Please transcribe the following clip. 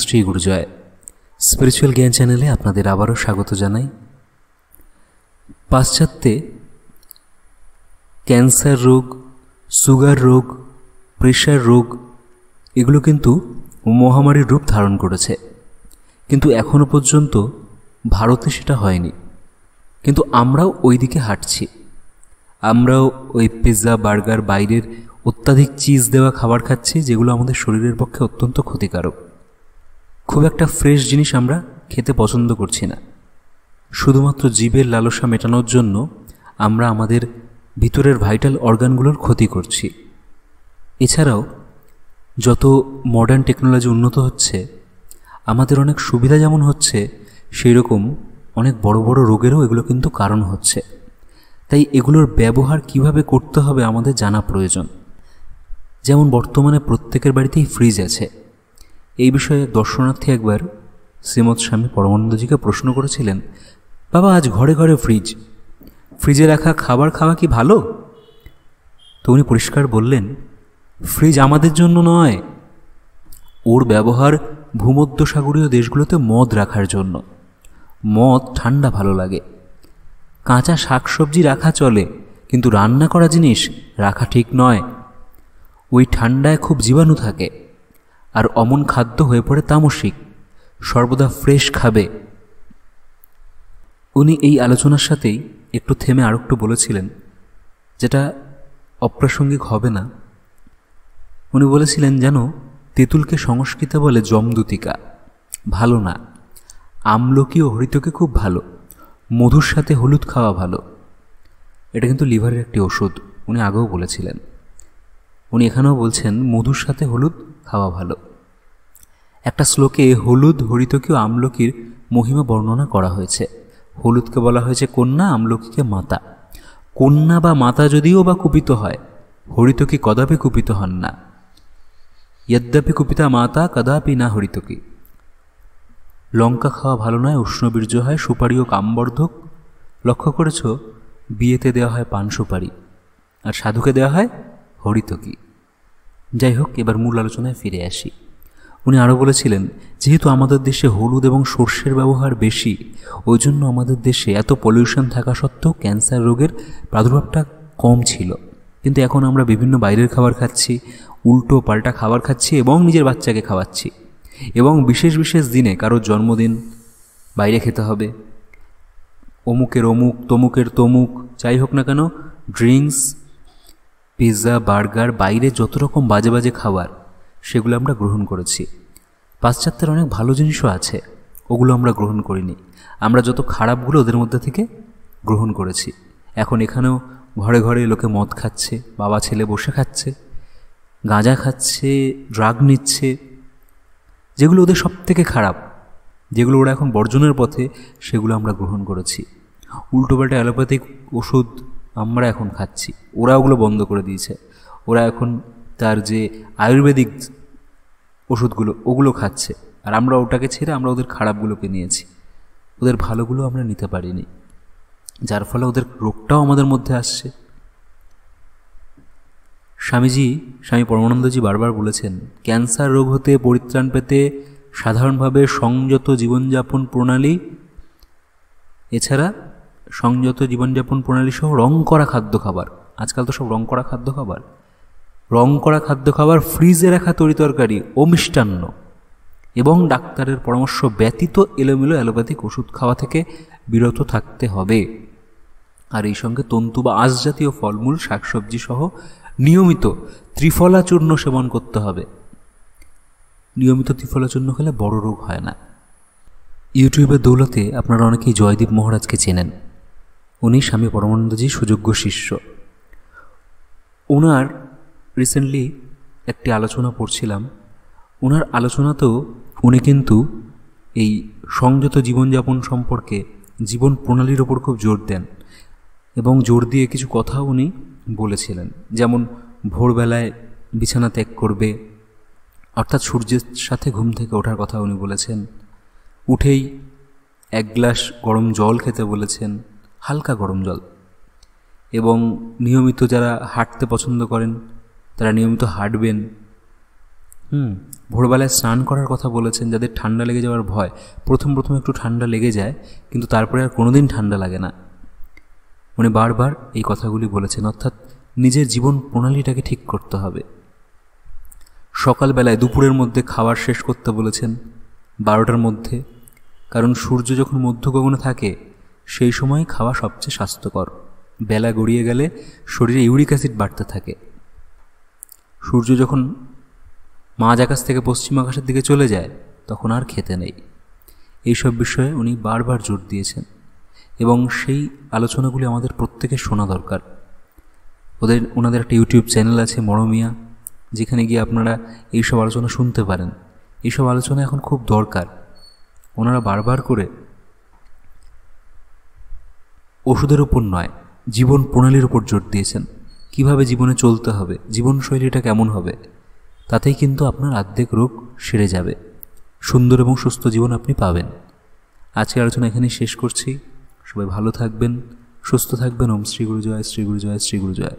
Shri গুরুজয় spiritual জ্ঞান চ্যানেলে আপনাদের আবারও স্বাগত জানাই পাশ্চাত্যে ক্যান্সার রোগ সুগার রোগ প্রেশার রোগ এগুলো কিন্তু মহামারীর রূপ ধারণ করেছে কিন্তু এখনও পর্যন্ত ভারতে সেটা হয়নি কিন্তু আমরাও ওই দিকে হাঁটছি আমরাও ওই পিৎজা বার্গার বাইরের অত্যাধিক চিজ দেওয়া খাবার খাচ্ছি যেগুলো আমাদের শরীরের পক্ষে অত্যন্ত ক্ষতিকারক খুব একটা ফ্রেশ জিনিস আমরা খেতে পছন্দ করছি না শুধুমাত্র জীবের লালসা মেটানোর জন্য আমরা আমাদের ভিতরের ভাইটাল অর্গানগুলোর ক্ষতি করছি এছাড়াও যত মডার্ন টেকনোলজি উন্নত হচ্ছে আমাদের অনেক সুবিধা যেমন হচ্ছে সেই রকম অনেক বড় বড় রোগেরও এগুলো কিন্তু কারণ হচ্ছে তাই এগুলোর ব্যবহার কিভাবে করতে হবে আমাদের জানা প্রয়োজন যেমন বর্তমানে প্রত্যেকের বাড়িতেই ফ্রিজ আছে এই বিষয়ে দর্শনার্থী একবার শ্রীমৎ স্বামী পরমানন্দজিকে প্রশ্ন করেছিলেন বাবা আজ ঘরে ঘরে ফ্রিজ ফ্রিজে রাখা খাবার খাওয়া কি ভালো তো উনি পরিষ্কার বললেন ফ্রিজ আমাদের জন্য নয় ওর ব্যবহার ভূমধ্যসাগরীয় দেশগুলোতে মদ রাখার জন্য মদ ঠান্ডা ভালো লাগে কাঁচা শাকসবজি রাখা চলে কিন্তু রান্না করা জিনিস রাখা ঠিক নয় ওই ঠান্ডায় খুব জীবাণু থাকে আর অমন খাদ্য হয়ে পড়ে তামসিক সর্বদা ফ্রেশ খাবে উনি এই আলোচনার সাথেই একটু থেমে আর একটু বলেছিলেন যেটা অপ্রাসঙ্গিক হবে না উনি বলেছিলেন যেন তেঁতুলকে সংস্কৃতে বলে জমদুতিকা ভালো না আমলকি ও হরিতকে খুব ভালো মধুর সাথে হলুদ খাওয়া ভালো এটা কিন্তু লিভারের একটি ওষুধ উনি আগেও বলেছিলেন উনি এখানেও বলছেন মধুর সাথে হলুদ খাওয়া ভালো একটা শ্লোকে হলুদ হরিতকীয় আমলকির মহিমা বর্ণনা করা হয়েছে হলুদকে বলা হয়েছে কন্যা আমলকিকে মাতা কন্যা বা মাতা যদিও বা কুপিত হয় হরিতকী কদাপি কুপিত হন না যদ্যাপি কুপিতা মাতা কদাপি না হরিতকী লঙ্কা খাওয়া ভালো নয় উষ্ণবীর্য হয় সুপারি ও কামবর্ধক লক্ষ্য করেছ বিয়েতে দেওয়া হয় পান সুপারি আর সাধুকে দেওয়া হয় হরিতকী যাই হোক এবার মূল আলোচনায় ফিরে আসি উনি আরও বলেছিলেন যেহেতু আমাদের দেশে হলুদ এবং সর্ষের ব্যবহার বেশি ওই জন্য আমাদের দেশে এত পলিউশন থাকা সত্ত্বেও ক্যান্সার রোগের প্রাদুর্ভাবটা কম ছিল কিন্তু এখন আমরা বিভিন্ন বাইরের খাবার খাচ্ছি উল্টো পাল্টা খাবার খাচ্ছি এবং নিজের বাচ্চাকে খাওয়াচ্ছি এবং বিশেষ বিশেষ দিনে কারোর জন্মদিন বাইরে খেতে হবে অমুকের অমুক তমুকের তমুক যাই হোক না কেন ড্রিঙ্কস পিৎজা বার্গার বাইরে যত রকম বাজে বাজে খাবার সেগুলো আমরা গ্রহণ করেছি পাশ্চাত্যের অনেক ভালো জিনিসও আছে ওগুলো আমরা গ্রহণ করিনি আমরা যত খারাপগুলো ওদের মধ্যে থেকে গ্রহণ করেছি এখন এখানেও ঘরে ঘরে লোকে মদ খাচ্ছে বাবা ছেলে বসে খাচ্ছে গাঁজা খাচ্ছে ড্রাগ নিচ্ছে যেগুলো ওদের সব থেকে খারাপ যেগুলো ওরা এখন বর্জনের পথে সেগুলো আমরা গ্রহণ করেছি উল্টোপাল্টা অ্যালোপ্যাথিক ওষুধ আমরা এখন খাচ্ছি ওরা ওগুলো বন্ধ করে দিয়েছে ওরা এখন তার যে আয়ুর্বেদিক ওষুধগুলো ওগুলো খাচ্ছে আর আমরা ওটাকে ছেড়ে আমরা ওদের খারাপগুলোকে নিয়েছি ওদের ভালোগুলো আমরা নিতে পারিনি যার ফলে ওদের রোগটাও আমাদের মধ্যে আসছে স্বামীজি স্বামী পরমানন্দজি বারবার বলেছেন ক্যান্সার রোগ হতে পরিত্রাণ পেতে সাধারণভাবে সংযত জীবনযাপন প্রণালী এছাড়া সংযত জীবনযাপন প্রণালী সহ রং করা খাদ্য খাবার আজকাল তো সব রং করা খাদ্য খাবার রং করা খাদ্য খাবার ফ্রিজে রাখা তরি তরকারি ও মিষ্টান্ন এবং ডাক্তারের পরামর্শ ব্যতীত এলোমেলো অ্যালোপ্যাথিক ওষুধ খাওয়া থেকে বিরত থাকতে হবে আর এই সঙ্গে তন্তু বা আঁশ জাতীয় ফলমূল শাকসবজি সহ নিয়মিত ত্রিফলাচূর্ণ সেবন করতে হবে নিয়মিত ত্রিফলাচূর্ণ খেলে বড় রোগ হয় না ইউটিউবের দৌলতে আপনারা অনেকেই জয়দীপ মহারাজকে চেনেন উনি স্বামী পরমানন্দজির সুযোগ্য শিষ্য ওনার রিসেন্টলি একটি আলোচনা পড়ছিলাম ওনার আলোচনাতেও উনি কিন্তু এই সংযত জীবনযাপন সম্পর্কে জীবন প্রণালীর ওপর খুব জোর দেন এবং জোর দিয়ে কিছু কথা উনি বলেছিলেন যেমন ভোরবেলায় বিছানা ত্যাগ করবে অর্থাৎ সূর্যের সাথে ঘুম থেকে ওঠার কথা উনি বলেছেন উঠেই এক গ্লাস গরম জল খেতে বলেছেন হালকা গরম জল এবং নিয়মিত যারা হাঁটতে পছন্দ করেন তারা নিয়মিত হাঁটবেন হুম ভোরবেলায় স্নান করার কথা বলেছেন যাদের ঠান্ডা লেগে যাওয়ার ভয় প্রথম প্রথম একটু ঠান্ডা লেগে যায় কিন্তু তারপরে আর কোনো দিন ঠান্ডা লাগে না উনি বারবার এই কথাগুলি বলেছেন অর্থাৎ নিজের জীবন প্রণালীটাকে ঠিক করতে হবে সকালবেলায় দুপুরের মধ্যে খাবার শেষ করতে বলেছেন বারোটার মধ্যে কারণ সূর্য যখন মধ্যগগনে থাকে সেই সময় খাওয়া সবচেয়ে স্বাস্থ্যকর বেলা গড়িয়ে গেলে শরীরে ইউরিক অ্যাসিড বাড়তে থাকে সূর্য যখন মাঝ আকাশ থেকে পশ্চিম আকাশের দিকে চলে যায় তখন আর খেতে নেই এইসব বিষয়ে উনি বারবার জোর দিয়েছেন এবং সেই আলোচনাগুলি আমাদের প্রত্যেকের শোনা দরকার ওদের ওনাদের একটা ইউটিউব চ্যানেল আছে মরমিয়া যেখানে গিয়ে আপনারা এইসব আলোচনা শুনতে পারেন এইসব আলোচনা এখন খুব দরকার ওনারা বারবার করে ওষুধের উপর নয় জীবন প্রণালীর উপর জোর দিয়েছেন কিভাবে জীবনে চলতে হবে জীবনশৈলীটা কেমন হবে তাতেই কিন্তু আপনার আর্ধেক রোগ সেরে যাবে সুন্দর এবং সুস্থ জীবন আপনি পাবেন আজকের আলোচনা এখানেই শেষ করছি সবাই ভালো থাকবেন সুস্থ থাকবেন ওম শ্রী জয় শ্রী জয় শ্রী জয়